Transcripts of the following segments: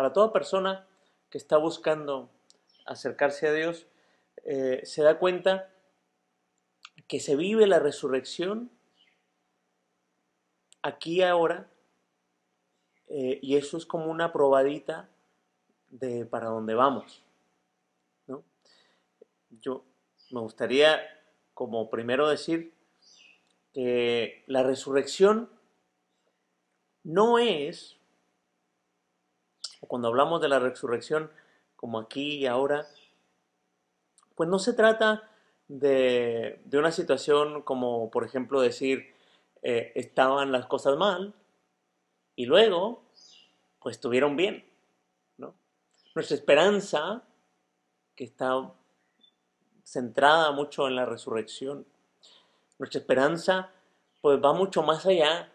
Para toda persona que está buscando acercarse a Dios, eh, se da cuenta que se vive la resurrección aquí y ahora, eh, y eso es como una probadita de para dónde vamos. ¿no? Yo me gustaría como primero decir que la resurrección no es o cuando hablamos de la resurrección, como aquí y ahora, pues no se trata de, una situación como, por ejemplo, decir, eh, estaban las cosas mal y luego, pues estuvieron bien. Nuestra esperanza, que está centrada mucho en la resurrección, nuestra esperanza, pues va mucho más allá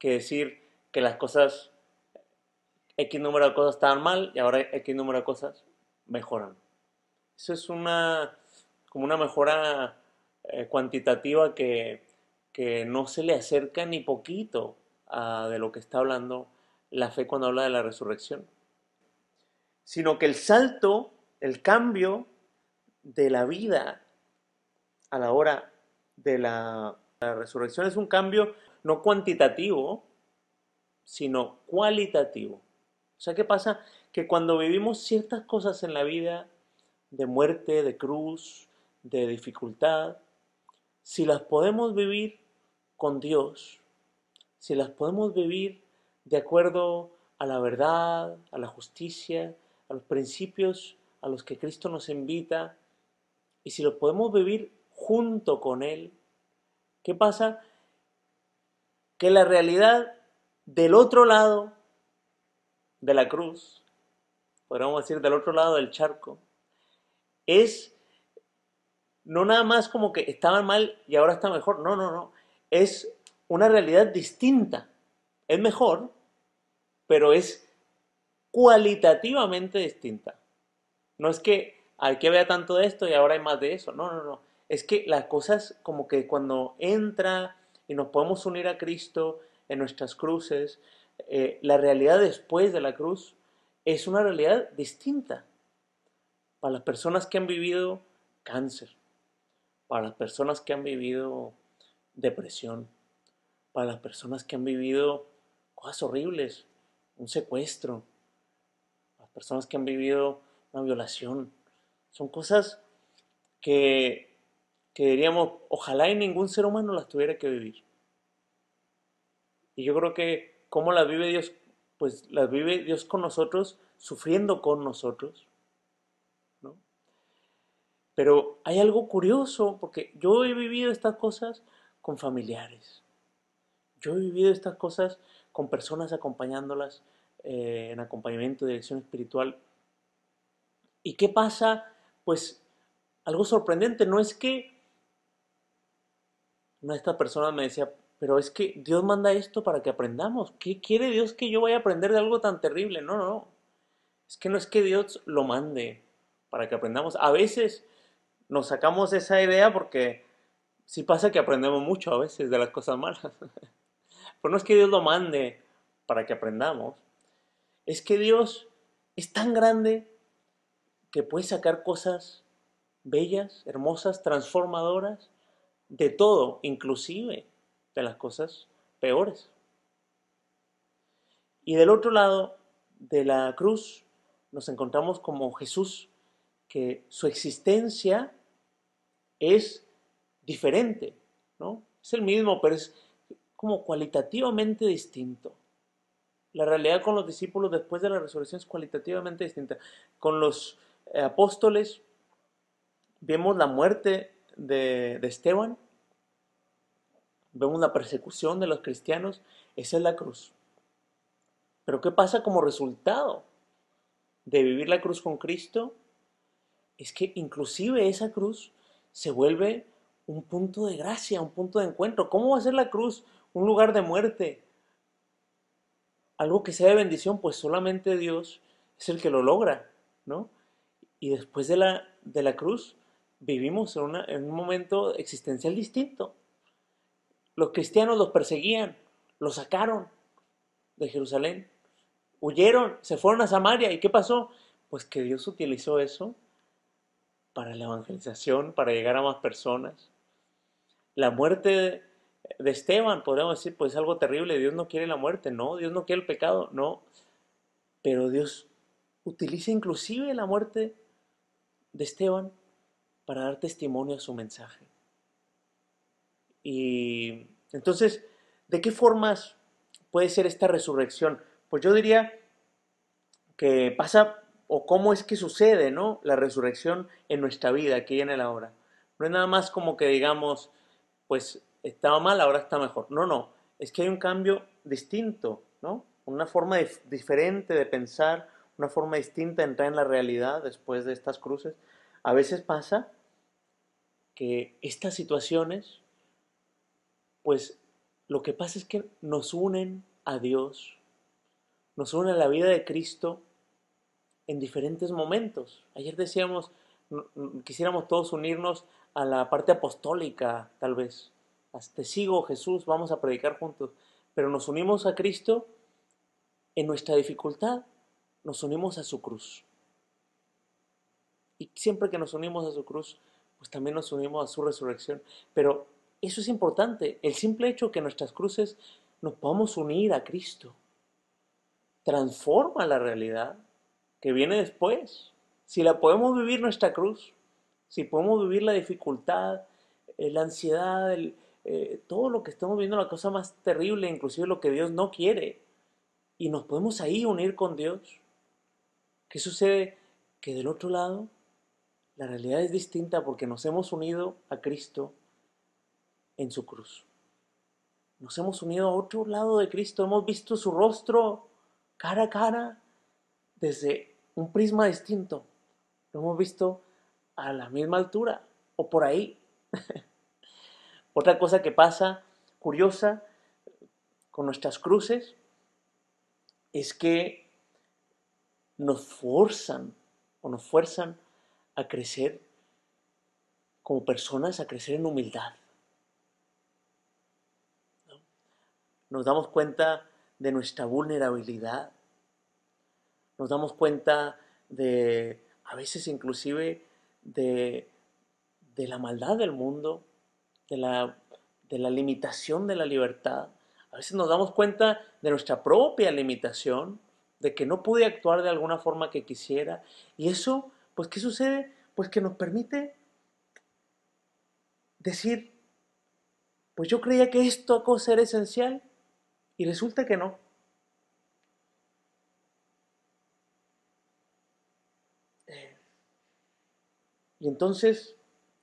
que decir que las cosas X número de cosas estaban mal y ahora X número de cosas mejoran. Eso es una, como una mejora eh, cuantitativa que, que, no se le acerca ni poquito a, de lo que está hablando la fe cuando habla de la resurrección. Sino que el salto, el cambio de la vida a la hora de la resurrección es un cambio no cuantitativo, sino cualitativo. O sea, ¿qué pasa? Que cuando vivimos ciertas cosas en la vida, de muerte, de cruz, de dificultad, si las podemos vivir con Dios, si las podemos vivir de acuerdo a la verdad, a la justicia, a los principios a los que Cristo nos invita, y si lo podemos vivir junto con Él, ¿qué pasa? Que la realidad del otro lado de la cruz, podríamos decir del otro lado del charco, es no nada más como que estaba mal y ahora está mejor, no, no, no, es una realidad distinta, es mejor, pero es cualitativamente distinta. No es que que vea tanto de esto y ahora hay más de eso, no, no, no, es que las cosas como que cuando entra y nos podemos unir a Cristo en nuestras cruces, eh, la realidad después de la cruz es una realidad distinta para las personas que han vivido cáncer, para las personas que han vivido depresión, para las personas que han vivido cosas horribles, un secuestro, las personas que han vivido una violación. Son cosas que, que diríamos, ojalá y ningún ser humano las tuviera que vivir. Y yo creo que ¿Cómo las vive Dios? Pues las vive Dios con nosotros, sufriendo con nosotros. ¿no? Pero hay algo curioso, porque yo he vivido estas cosas con familiares. Yo he vivido estas cosas con personas acompañándolas eh, en acompañamiento de dirección espiritual. ¿Y qué pasa? Pues algo sorprendente, no es que una de estas me decía, pero es que Dios manda esto para que aprendamos. ¿Qué quiere Dios que yo vaya a aprender de algo tan terrible? No, no. no. Es que no es que Dios lo mande para que aprendamos. A veces nos sacamos esa idea porque sí pasa que aprendemos mucho a veces de las cosas malas. pero no es que Dios lo mande para que aprendamos. Es que Dios es tan grande que puede sacar cosas bellas, hermosas, transformadoras, de todo, inclusive las cosas peores. Y del otro lado de la cruz nos encontramos como Jesús, que su existencia es diferente, ¿no? Es el mismo, pero es como cualitativamente distinto. La realidad con los discípulos después de la resurrección es cualitativamente distinta. Con los eh, apóstoles vemos la muerte de, de Esteban, vemos la persecución de los cristianos, esa es la cruz. Pero ¿qué pasa como resultado de vivir la cruz con Cristo? Es que inclusive esa cruz se vuelve un punto de gracia, un punto de encuentro. ¿Cómo va a ser la cruz un lugar de muerte? Algo que sea de bendición, pues solamente Dios es el que lo logra, Y después de la, de la cruz vivimos en un momento existencial distinto. Los cristianos los perseguían, los sacaron de Jerusalén, huyeron, se fueron a Samaria. ¿Y qué pasó? Pues que Dios utilizó eso para la evangelización, para llegar a más personas. La muerte de Esteban, podríamos decir, pues es algo terrible, Dios no quiere la muerte, no, Dios no quiere el pecado, no. Pero Dios utiliza inclusive la muerte de Esteban para dar testimonio a su mensaje. Y entonces, ¿de qué formas puede ser esta resurrección? Pues yo diría que pasa o cómo es que sucede, ¿no? La resurrección en nuestra vida, aquí en el ahora. No es nada más como que digamos, pues estaba mal, ahora está mejor. No, no, es que hay un cambio distinto, ¿no? Una forma diferente de pensar, una forma distinta de entrar en la realidad después de estas cruces. A veces pasa que estas situaciones pues lo que pasa es que nos unen a Dios, nos unen a la vida de Cristo en diferentes momentos. Ayer decíamos, mm, mm, quisiéramos todos unirnos a la parte apostólica, tal vez. Te sigo, Jesús, vamos a predicar juntos. Pero nos unimos a Cristo en nuestra dificultad, nos unimos a su cruz. Y siempre que nos unimos a su cruz, pues también nos unimos a su resurrección. Pero eso es importante, el simple hecho que nuestras cruces nos podamos unir a Cristo. Transforma la realidad que viene después. Si la podemos vivir nuestra cruz, si podemos vivir la dificultad, eh, la ansiedad, eh, todo lo que estamos viendo, la cosa más terrible, inclusive lo que Dios no quiere, y nos podemos ahí unir con Dios, ¿qué sucede? Que del otro lado la realidad es distinta porque nos hemos unido a Cristo en su cruz. Nos hemos unido a otro lado de Cristo, hemos visto su rostro cara a cara desde un prisma distinto. Lo hemos visto a la misma altura o por ahí. Otra cosa que pasa curiosa con nuestras cruces es que nos forzan o nos fuerzan a crecer como personas, a crecer en humildad. nos damos cuenta de nuestra vulnerabilidad, nos damos cuenta de, a veces inclusive, de, la maldad del mundo, de la, limitación de la libertad. A veces nos damos cuenta de nuestra propia limitación, de que no pude actuar de alguna forma que quisiera. Y eso, pues, ¿qué sucede? Pues que nos permite decir, pues yo creía que esto cosa era esencial y resulta que no. y entonces,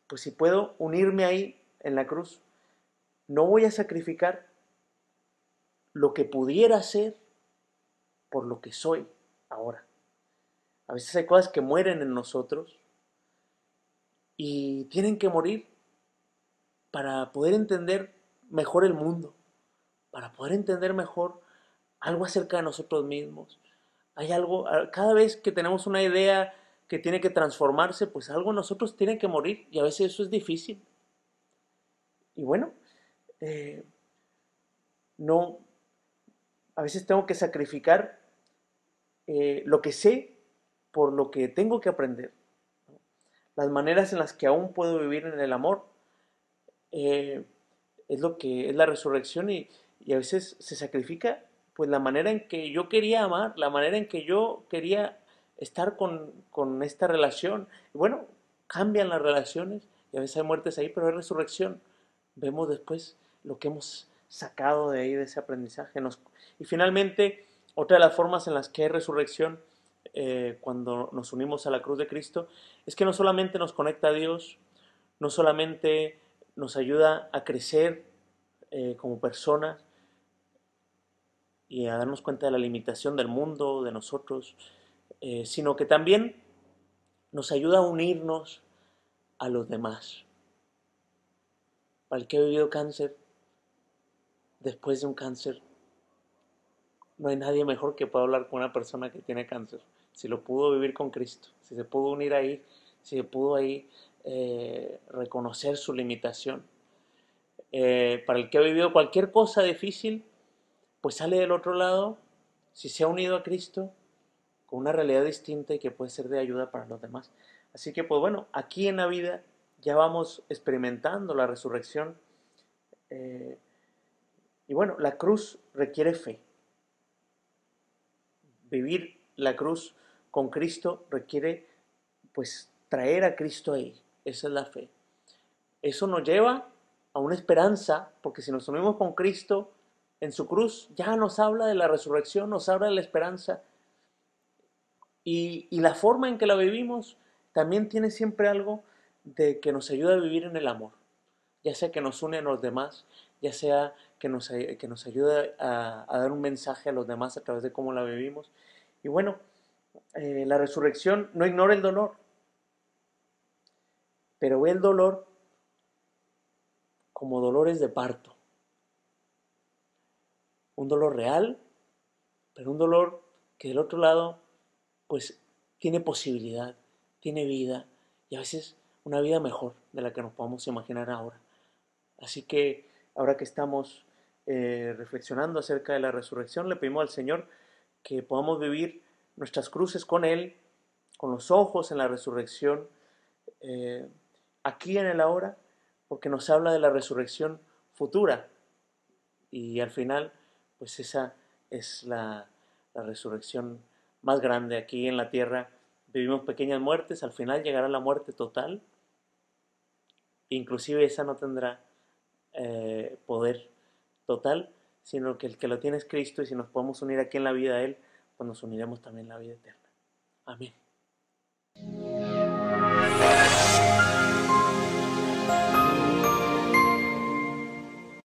pues si puedo unirme ahí en la cruz, no voy a sacrificar lo que pudiera ser por lo que soy ahora. A veces hay cosas que mueren en nosotros y tienen que morir para poder entender mejor el mundo para poder entender mejor algo acerca de nosotros mismos. Hay algo, cada vez que tenemos una idea que tiene que transformarse, pues algo nosotros tiene que morir y a veces eso es difícil. Y bueno, eh, no, a veces tengo que sacrificar eh, lo que sé por lo que tengo que aprender. Las maneras en las que aún puedo vivir en el amor eh, es lo que es la resurrección y, y a veces se sacrifica pues la manera en que yo quería amar, la manera en que yo quería estar con, esta relación. bueno, cambian las relaciones y a veces hay muertes ahí, pero hay resurrección. Vemos después lo que hemos sacado de ahí, de ese aprendizaje. y finalmente, otra de las formas en las que hay resurrección eh, cuando nos unimos a la cruz de Cristo es que no solamente nos conecta a Dios, no solamente nos ayuda a crecer eh, como personas, y a darnos cuenta de la limitación del mundo, de nosotros, eh, sino que también nos ayuda a unirnos a los demás. Para el que ha vivido cáncer, después de un cáncer, no hay nadie mejor que pueda hablar con una persona que tiene cáncer. Si lo pudo vivir con Cristo, si se pudo unir ahí, si se pudo ahí eh, reconocer su limitación. Eh, para el que ha vivido cualquier cosa difícil, pues sale del otro lado, si se ha unido a Cristo, con una realidad distinta y que puede ser de ayuda para los demás. Así que, pues bueno, aquí en la vida ya vamos experimentando la resurrección. Eh, y bueno, la cruz requiere fe. Vivir la cruz con Cristo requiere, pues, traer a Cristo ahí. Esa es la fe. Eso nos lleva a una esperanza, porque si nos unimos con Cristo, en su cruz ya nos habla de la resurrección, nos habla de la esperanza. Y, la forma en que la vivimos también tiene siempre algo de que nos ayuda a vivir en el amor, ya sea que nos une a los demás, ya sea que nos, ayuda a, dar un mensaje a los demás a través de cómo la vivimos. Y bueno, eh, la resurrección no ignora el dolor, pero ve el dolor como dolores de parto un dolor real, pero un dolor que del otro lado, pues tiene posibilidad, tiene vida y a veces una vida mejor de la que nos podemos imaginar ahora. Así que ahora que estamos eh, reflexionando acerca de la resurrección, le pedimos al Señor que podamos vivir nuestras cruces con Él, con los ojos en la resurrección, eh, aquí en el ahora, porque nos habla de la resurrección futura. Y al final pues esa es la, resurrección más grande aquí en la tierra. Vivimos pequeñas muertes, al final llegará la muerte total. Inclusive esa no tendrá eh, poder total, sino que el que lo tiene es Cristo y si nos podemos unir aquí en la vida a Él, pues nos uniremos también en la vida eterna. Amén.